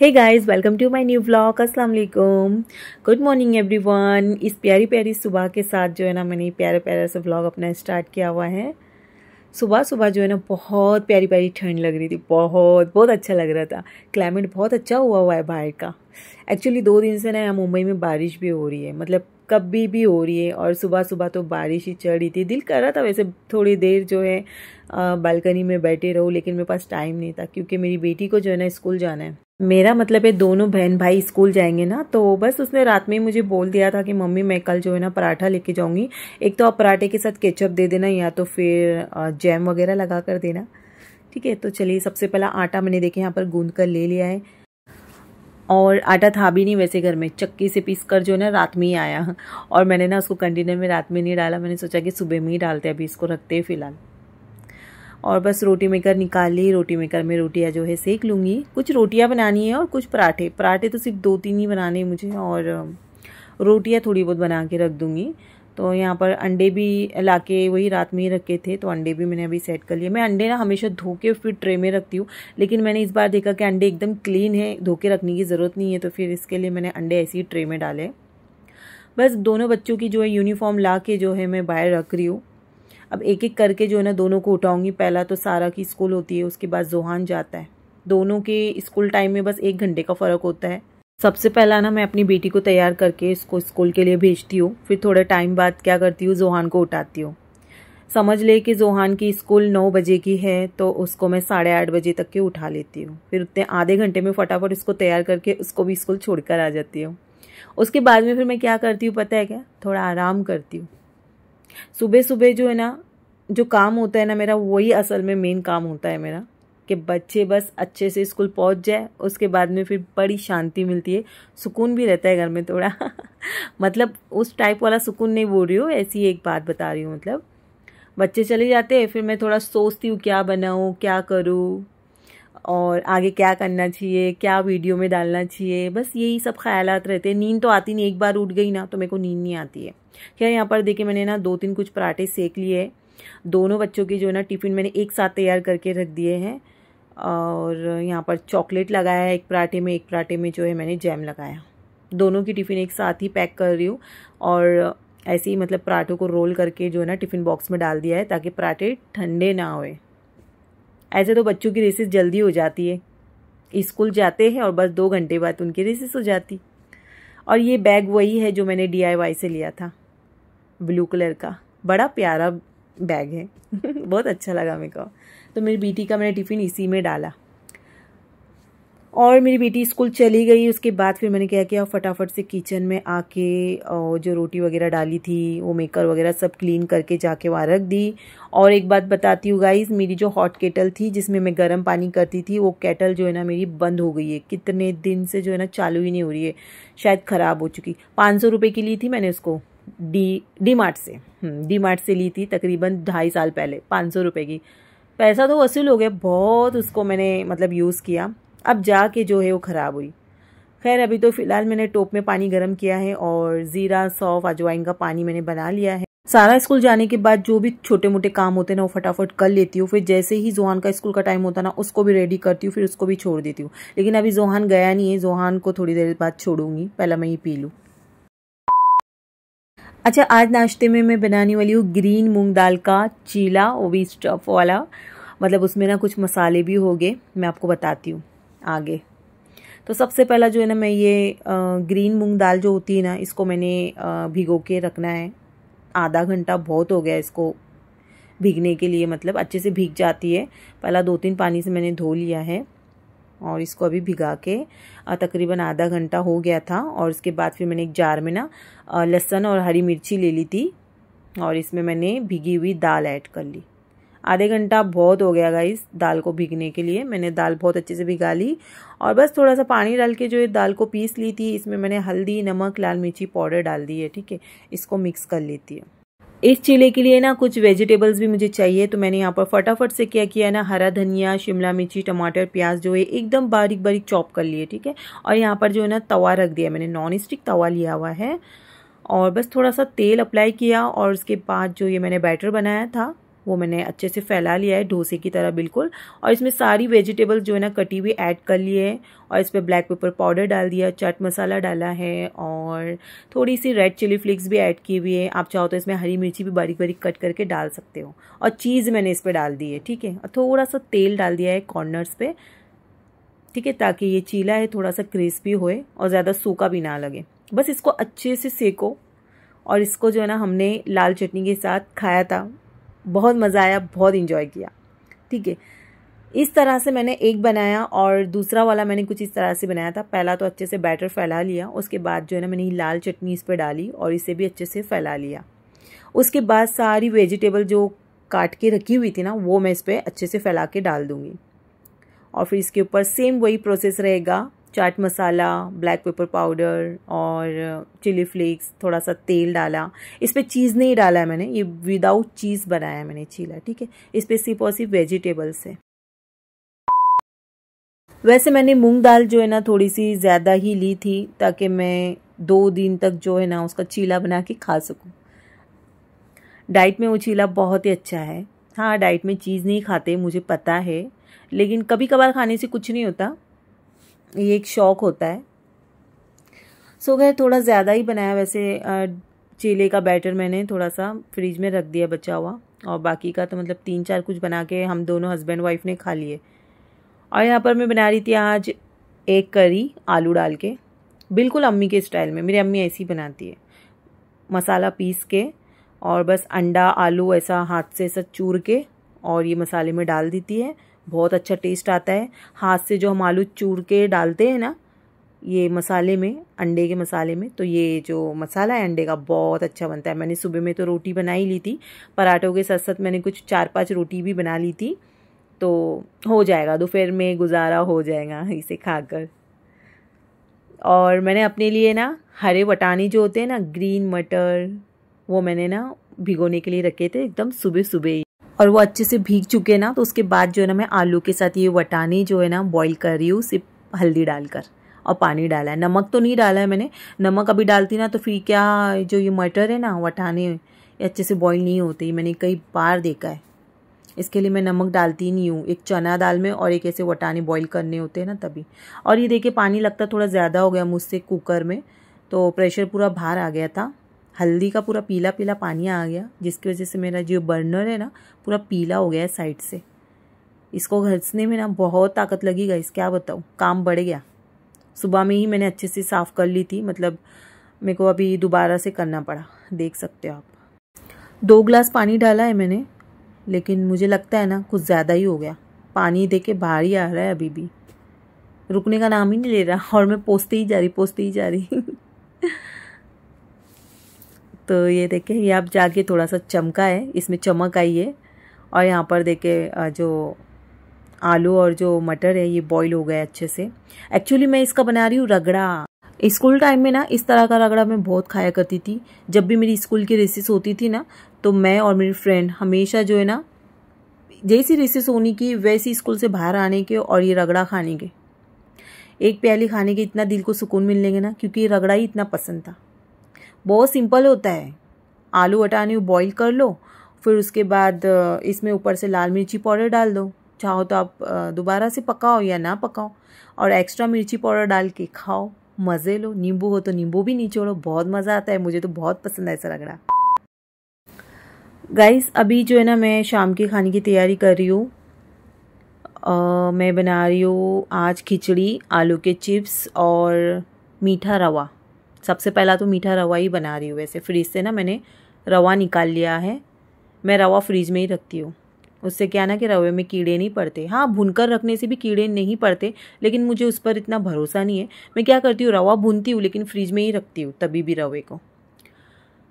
hey guys welcome to my new blog अस्सलाम वालेकुम good morning everyone इस प्यारी प्यारी सुबह के साथ जो है ना मैंने प्यारा प्यारा सा ब्लॉग अपना स्टार्ट किया हुआ है सुबह सुबह जो है ना बहुत प्यारी प्यारी ठंड लग रही थी बहुत बहुत अच्छा लग रहा था क्लाइमेट बहुत अच्छा हुआ हुआ है बाहर का एक्चुअली दो दिन से ना मुंबई में बारिश भी हो रही है मतलब कभी भी हो रही है और सुबह सुबह तो बारिश ही चढ़ रही थी दिल कर रहा था वैसे थोड़ी देर जो है बालकनी में बैठे रहूँ लेकिन मेरे पास टाइम नहीं था क्योंकि मेरी बेटी को जो है ना स्कूल जाना है मेरा मतलब है दोनों बहन भाई स्कूल जाएंगे ना तो बस उसने रात में ही मुझे बोल दिया था कि मम्मी मैं कल जो है ना पराठा लेके जाऊंगी एक तो आप पराठे के साथ केचप दे देना या तो फिर जैम वगैरह लगा कर देना ठीक है तो चलिए सबसे पहला आटा मैंने देखे यहाँ पर गूंद कर ले लिया है और आटा था भी नहीं वैसे घर में चक्की से पीस कर जो है ना रात में ही आया और मैंने ना उसको कंटेनर में रात में नहीं डाला मैंने सोचा कि सुबह में ही डालते अभी इसको रखते हैं फिलहाल और बस रोटी मेकर निकाल ली रोटी मेकर में रोटियाँ जो है सेक लूँगी कुछ रोटियाँ बनानी है और कुछ पराठे पराठे तो सिर्फ दो तीन ही बनाने मुझे और रोटियाँ थोड़ी बहुत बना के रख दूँगी तो यहाँ पर अंडे भी ला के वही रात में ही रखे थे तो अंडे भी मैंने अभी सेट कर लिए मैं अंडे ना हमेशा धो के फिर ट्रे में रखती हूँ लेकिन मैंने इस बार देखा कि अंडे एकदम क्लीन है धो के रखने की ज़रूरत नहीं है तो फिर इसके लिए मैंने अंडे ऐसे ही ट्रे में डाले बस दोनों बच्चों की जो है यूनिफॉर्म ला के जो है मैं बाहर रख रही हूँ अब एक एक करके जो है ना दोनों को उठाऊंगी पहला तो सारा की स्कूल होती है उसके बाद जोहान जाता है दोनों के स्कूल टाइम में बस एक घंटे का फ़र्क होता है सबसे पहला ना मैं अपनी बेटी को तैयार करके इसको स्कूल के लिए भेजती हूँ फिर थोड़े टाइम बाद क्या करती हूँ जोहान को उठाती हूँ समझ ले कि जोहान की स्कूल नौ बजे की है तो उसको मैं साढ़े आठ बजे तक के उठा लेती हूँ फिर उतने आधे घंटे में फटाफट इसको तैयार करके उसको भी स्कूल छोड़कर आ जाती हूँ उसके बाद में फिर मैं क्या करती हूँ पता है क्या थोड़ा आराम करती हूँ सुबह सुबह जो है ना जो काम होता है ना मेरा वही असल में मेन काम होता है मेरा कि बच्चे बस अच्छे से स्कूल पहुंच जाए उसके बाद में फिर बड़ी शांति मिलती है सुकून भी रहता है घर में थोड़ा मतलब उस टाइप वाला सुकून नहीं बोल रही हूँ ऐसी एक बात बता रही हूँ मतलब बच्चे चले जाते हैं फिर मैं थोड़ा सोचती हूँ क्या बनाऊँ क्या करूँ और आगे क्या करना चाहिए क्या वीडियो में डालना चाहिए बस यही सब ख्याल रहते हैं नींद तो आती नहीं एक बार उठ गई ना तो मेरे को नींद नहीं आती है खैर यहाँ पर देखे मैंने ना दो तीन कुछ पराठे सेक लिए दोनों बच्चों के जो है ना टिफ़िन मैंने एक साथ तैयार करके रख दिए हैं और यहाँ पर चॉकलेट लगाया है एक पराठे में एक पराठे में जो है मैंने जैम लगाया दोनों की टिफ़िन एक साथ ही पैक कर रही हूँ और ऐसे ही मतलब पराठों को रोल करके जो है ना टिफ़िन बॉक्स में डाल दिया है ताकि पराठे ठंडे ना होए ऐसे तो बच्चों की रेसिस जल्दी हो जाती है स्कूल जाते हैं और बस दो घंटे बाद उनकी रेसिस हो जाती और ये बैग वही है जो मैंने डी से लिया था ब्लू कलर का बड़ा प्यारा बैग है बहुत अच्छा लगा मेरे को तो मेरी बेटी का मैंने टिफ़िन इसी में डाला और मेरी बेटी स्कूल चली गई उसके बाद फिर मैंने क्या किया फटाफट से किचन में आके जो रोटी वगैरह डाली थी वो मेकर वगैरह सब क्लीन करके जाके वहाँ रख दी और एक बात बताती हूँ गाइज मेरी जो हॉट केटल थी जिसमें मैं गर्म पानी करती थी वो केटल जो है ना मेरी बंद हो गई है कितने दिन से जो है ना चालू ही नहीं हो रही है शायद ख़राब हो चुकी पाँच सौ रुपये की ली थी मैंने उसको डी डी मार्ट से डी हम्म, मार्ट से ली थी तकरीबन ढाई साल पहले पाँच सौ रुपये की पैसा तो वसूल हो गया बहुत उसको मैंने मतलब यूज़ किया अब जाके जो है वो ख़राब हुई खैर अभी तो फ़िलहाल मैंने टोप में पानी गर्म किया है और ज़ीरा सौफ अजवाइन का पानी मैंने बना लिया है सारा स्कूल जाने के बाद जो भी छोटे मोटे काम होते हैं ना वो फटाफट कर लेती हूँ फिर जैसे ही जोहान का स्कूल का टाइम होता ना उसको भी रेडी करती हूँ फिर उसको भी छोड़ देती हूँ लेकिन अभी जोहान गया नहीं है जोहान को थोड़ी देर बाद छोड़ूंगी पहला मैं ही पी लूँ अच्छा आज नाश्ते में मैं बनाने वाली हूँ ग्रीन मूंग दाल का चीला वो भी स्टफ वाला मतलब उसमें ना कुछ मसाले भी हो गए मैं आपको बताती हूँ आगे तो सबसे पहला जो है ना मैं ये ग्रीन मूंग दाल जो होती है ना इसको मैंने भिगो के रखना है आधा घंटा बहुत हो गया इसको भीगने के लिए मतलब अच्छे से भीग जाती है पहला दो तीन पानी से मैंने धो लिया है और इसको अभी भिगा के तकरीबन आधा घंटा हो गया था और इसके बाद फिर मैंने एक जार में ना लहसुन और हरी मिर्ची ले ली थी और इसमें मैंने भिगी हुई दाल ऐड कर ली आधे घंटा बहुत हो गया गाइस दाल को भीगने के लिए मैंने दाल बहुत अच्छे से भिगा ली और बस थोड़ा सा पानी डाल के जो ये दाल को पीस ली थी इसमें मैंने हल्दी नमक लाल मिर्ची पाउडर डाल दी है ठीक है इसको मिक्स कर लेती है इस चिले के लिए ना कुछ वेजिटेबल्स भी मुझे चाहिए तो मैंने यहाँ पर फटाफट से क्या किया ना हरा धनिया शिमला मिर्ची टमाटर प्याज जो है एकदम बारीक बारीक चॉप कर लिए ठीक है और यहाँ पर जो है ना तवा रख दिया मैंने नॉन स्टिक तवा लिया हुआ है और बस थोड़ा सा तेल अप्लाई किया और उसके बाद जो ये मैंने बैटर बनाया था वो मैंने अच्छे से फैला लिया है डोसे की तरह बिल्कुल और इसमें सारी वेजिटेबल जो है ना कटी हुई ऐड कर लिए है और इस पर ब्लैक पेपर पाउडर डाल दिया चाट मसाला डाला है और थोड़ी सी रेड चिली फ्लेक्स भी ऐड की हुई है आप चाहो तो इसमें हरी मिर्ची भी बारीक बारीक कट करके डाल सकते हो और चीज़ मैंने इस पर डाल दी है ठीक है और थोड़ा सा तेल डाल दिया है कॉर्नर्स पर ठीक है ताकि ये चीला है थोड़ा सा क्रिस्पी होए और ज़्यादा सूखा भी ना लगे बस इसको अच्छे से सेको और इसको जो है ना हमने लाल चटनी के साथ खाया था बहुत मज़ा आया बहुत इन्जॉय किया ठीक है इस तरह से मैंने एक बनाया और दूसरा वाला मैंने कुछ इस तरह से बनाया था पहला तो अच्छे से बैटर फैला लिया उसके बाद जो है ना मैंने लाल चटनी इस पर डाली और इसे भी अच्छे से फैला लिया उसके बाद सारी वेजिटेबल जो काट के रखी हुई थी ना वो मैं इस पर अच्छे से फैला के डाल दूँगी और फिर इसके ऊपर सेम वही प्रोसेस रहेगा chaat masala black pepper powder और चिली फ्लेक्स थोड़ा सा तेल डाला इस पर चीज़ नहीं डाला है मैंने ये विदाउट चीज़ बनाया है मैंने चीला ठीक है इस पर सिर्फ और सिर्फ वेजिटेबल्स है वैसे मैंने मूंग दाल जो है ना थोड़ी सी ज़्यादा ही ली थी ताकि मैं दो दिन तक जो है ना उसका चीला बना के खा सकूँ डाइट में वो चीला बहुत ही अच्छा है हाँ डाइट में चीज़ नहीं खाते मुझे पता है लेकिन कभी कभार खाने से कुछ नहीं होता ये एक शौक होता है सो गए थोड़ा ज़्यादा ही बनाया वैसे चीले का बैटर मैंने थोड़ा सा फ्रिज में रख दिया बचा हुआ और बाकी का तो मतलब तीन चार कुछ बना के हम दोनों हस्बैंड वाइफ ने खा लिए और यहाँ पर मैं बना रही थी आज एक करी आलू डाल के बिल्कुल अम्मी के स्टाइल में मेरी अम्मी ऐसी बनाती है मसाला पीस के और बस अंडा आलू ऐसा हाथ से ऐसा चूर के और ये मसाले में डाल देती है बहुत अच्छा टेस्ट आता है हाथ से जो हम आलू चूर के डालते हैं ना ये मसाले में अंडे के मसाले में तो ये जो मसाला है अंडे का बहुत अच्छा बनता है मैंने सुबह में तो रोटी बना ही ली थी पराठों के साथ साथ मैंने कुछ चार पांच रोटी भी बना ली थी तो हो जाएगा दोपहर में गुजारा हो जाएगा इसे खाकर और मैंने अपने लिए ना हरे वटानी जो होते हैं ना ग्रीन मटर वो मैंने ना भिगोने के लिए रखे थे एकदम सुबह सुबह ही और वो अच्छे से भीग चुके हैं ना तो उसके बाद जो है ना मैं आलू के साथ ये वटाने जो है ना बॉईल कर रही हूँ सिर्फ हल्दी डालकर और पानी डाला है नमक तो नहीं डाला है मैंने नमक अभी डालती ना तो फिर क्या जो ये मटर है ना वटाने ये अच्छे से बॉईल नहीं होते मैंने कई बार देखा है इसके लिए मैं नमक डालती नहीं हूँ एक चना दाल में और एक ऐसे वटाने बॉईल करने होते हैं ना तभी और ये देखिए पानी लगता थोड़ा ज़्यादा हो गया मुझसे कुकर में तो प्रेशर पूरा बाहर आ गया था हल्दी का पूरा पीला पीला पानी आ गया जिसकी वजह से मेरा जो बर्नर है ना पूरा पीला हो गया है साइड से इसको घसने में ना बहुत ताकत लगी गई क्या बताऊँ काम बढ़ गया सुबह में ही मैंने अच्छे से साफ़ कर ली थी मतलब मेरे को अभी दोबारा से करना पड़ा देख सकते हो आप दो ग्लास पानी डाला है मैंने लेकिन मुझे लगता है ना कुछ ज़्यादा ही हो गया पानी देके के बाहर ही आ रहा है अभी भी रुकने का नाम ही नहीं ले रहा और मैं पोसते ही जा रही पोसते ही जा रही तो ये देखें ये आप जाके थोड़ा सा चमका है इसमें चमक आई है और यहाँ पर देखे जो आलू और जो मटर है ये बॉईल हो गया अच्छे से एक्चुअली मैं इसका बना रही हूँ रगड़ा स्कूल टाइम में ना इस तरह का रगड़ा मैं बहुत खाया करती थी जब भी मेरी स्कूल की रेसिस होती थी ना तो मैं और मेरी फ्रेंड हमेशा जो है ना जैसी रेसिस होने की वैसी स्कूल से बाहर आने के और ये रगड़ा खाने के एक प्याली खाने के इतना दिल को सुकून मिलने के ना क्योंकि ये रगड़ा ही इतना पसंद था बहुत सिंपल होता है आलू अटाने बॉईल कर लो फिर उसके बाद इसमें ऊपर से लाल मिर्ची पाउडर डाल दो चाहो तो आप दोबारा से पकाओ या ना पकाओ और एक्स्ट्रा मिर्ची पाउडर डाल के खाओ मज़े लो नींबू हो तो नींबू भी निचोड़ो बहुत मज़ा आता है मुझे तो बहुत पसंद है ऐसा लग रहा गाइस अभी जो है ना मैं शाम के खाने की तैयारी कर रही हूँ मैं बना रही हूँ आज खिचड़ी आलू के चिप्स और मीठा रवा सबसे पहला तो मीठा रवा ही बना रही हूँ वैसे फ्रिज से ना मैंने रवा निकाल लिया है मैं रवा फ्रिज में ही रखती हूँ उससे क्या ना कि रवे में कीड़े नहीं पड़ते हाँ भून कर रखने से भी कीड़े नहीं पड़ते लेकिन मुझे उस पर इतना भरोसा नहीं है मैं क्या करती हूँ रवा भूनती हूँ लेकिन फ्रिज में ही रखती हूँ तभी भी रवे को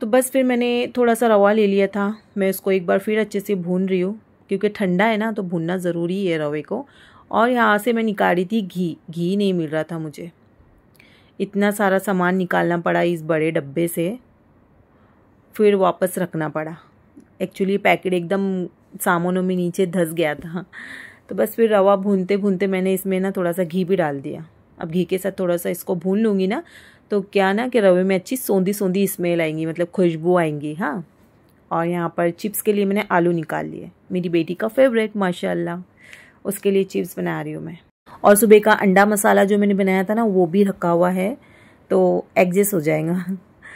तो बस फिर मैंने थोड़ा सा रवा ले लिया था मैं उसको एक बार फिर अच्छे से भून रही हूँ क्योंकि ठंडा है ना तो भूनना ज़रूरी है रवे को और यहाँ से मैं निकाली थी घी घी नहीं मिल रहा था मुझे इतना सारा सामान निकालना पड़ा इस बड़े डब्बे से फिर वापस रखना पड़ा एक्चुअली पैकेट एकदम सामानों में नीचे धस गया था तो बस फिर रवा भूनते भूनते मैंने इसमें ना थोड़ा सा घी भी डाल दिया अब घी के साथ थोड़ा सा इसको भून लूँगी ना तो क्या ना कि रवे में अच्छी सौंधी सौंधी स्मेल आएंगी मतलब खुशबू आएंगी हाँ और यहाँ पर चिप्स के लिए मैंने आलू निकाल लिए मेरी बेटी का फेवरेट माशाल्लाह उसके लिए चिप्स बना रही हूँ मैं और सुबह का अंडा मसाला जो मैंने बनाया था ना वो भी रखा हुआ है तो एडजस्ट हो जाएगा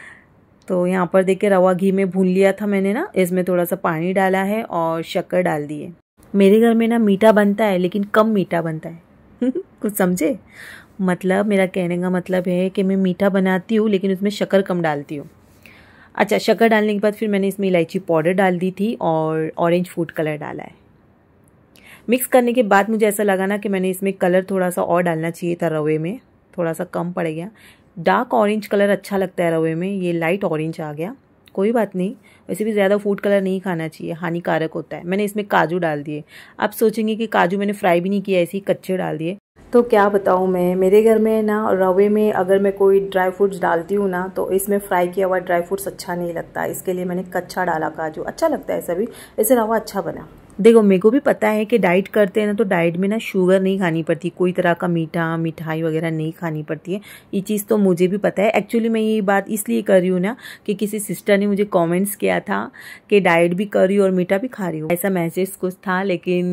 तो यहाँ पर देखे रवा घी में भून लिया था मैंने ना इसमें थोड़ा सा पानी डाला है और शक्कर डाल दिए मेरे घर में ना मीठा बनता है लेकिन कम मीठा बनता है कुछ समझे मतलब मेरा कहने का मतलब है कि मैं मीठा बनाती हूँ लेकिन उसमें शक्कर कम डालती हूँ अच्छा शक्कर डालने के बाद फिर मैंने इसमें इलायची पाउडर डाल दी थी और ऑरेंज फूड कलर डाला है मिक्स करने के बाद मुझे ऐसा लगा ना कि मैंने इसमें कलर थोड़ा सा और डालना चाहिए था रवे में थोड़ा सा कम पड़ गया डार्क ऑरेंज कलर अच्छा लगता है रवे में ये लाइट ऑरेंज आ गया कोई बात नहीं वैसे भी ज़्यादा फूड कलर नहीं खाना चाहिए हानिकारक होता है मैंने इसमें काजू डाल दिए आप सोचेंगे कि काजू मैंने फ्राई भी नहीं किया ऐसे ही कच्चे डाल दिए तो क्या बताऊँ मैं मेरे घर में ना रवे में अगर मैं कोई ड्राई फ्रूट्स डालती हूँ ना तो इसमें फ्राई किया हुआ ड्राई फ्रूट्स अच्छा नहीं लगता इसके लिए मैंने कच्चा डाला काजू अच्छा लगता है सभी ऐसे रवा अच्छा बना देखो मेरे को भी पता है कि डाइट करते हैं ना तो डाइट में ना शुगर नहीं खानी पड़ती कोई तरह का मीठा मिठाई वगैरह नहीं खानी पड़ती है ये चीज़ तो मुझे भी पता है एक्चुअली मैं ये बात इसलिए कर रही हूँ ना कि किसी सिस्टर ने मुझे कॉमेंट्स किया था कि डाइट भी कर रही हूँ और मीठा भी खा रही हूँ ऐसा मैसेज कुछ था लेकिन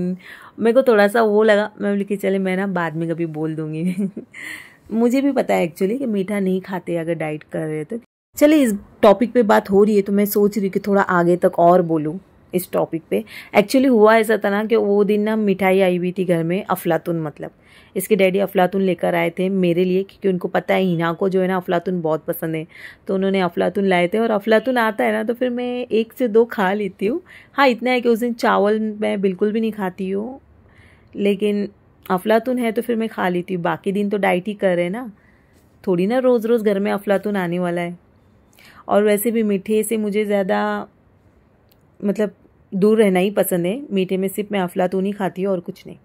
मेरे को थोड़ा सा वो लगा मैं बोली कि चले मैं ना बाद में कभी बोल दूँगी मुझे भी पता है एक्चुअली कि मीठा नहीं खाते अगर डाइट कर रहे तो चलिए इस टॉपिक पे बात हो रही है तो मैं सोच रही हूँ कि थोड़ा आगे तक और बोलूँ इस टॉपिक पे एक्चुअली हुआ ऐसा था ना कि वो दिन ना मिठाई आई हुई थी घर में अफलातून मतलब इसके डैडी अफलातून लेकर आए थे मेरे लिए क्योंकि उनको पता है हिना को जो है ना अफलातून बहुत पसंद है तो उन्होंने अफलातून लाए थे और अफलातून आता है ना तो फिर मैं एक से दो खा लेती हूँ हाँ इतना है कि उस दिन चावल मैं बिल्कुल भी नहीं खाती हूँ लेकिन अफलातून है तो फिर मैं खा लेती हूँ बाकी दिन तो डाइट ही कर रहे हैं ना थोड़ी ना रोज़ रोज़ घर में अफलातून आने वाला है और वैसे भी मीठे से मुझे ज़्यादा मतलब दूर रहना ही पसंद है मीठे में सिर्फ मैं अफलातू नहीं खाती हूँ और कुछ नहीं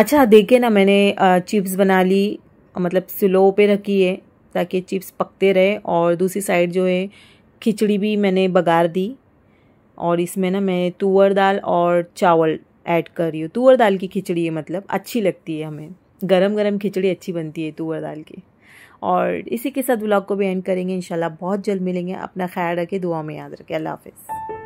अच्छा देखे ना मैंने चिप्स बना ली मतलब स्लो पे रखी है ताकि चिप्स पकते रहे और दूसरी साइड जो है खिचड़ी भी मैंने बघार दी और इसमें ना मैं तुअर दाल और चावल ऐड कर रही हूँ तुअर दाल की खिचड़ी है मतलब अच्छी लगती है हमें गरम गरम खिचड़ी अच्छी बनती है तुअर दाल की और इसी के साथ ब्लॉग को भी एंड करेंगे इंशाल्लाह बहुत जल्द मिलेंगे अपना ख्याल रखें दुआ में याद रखें अल्लाह हाफिज़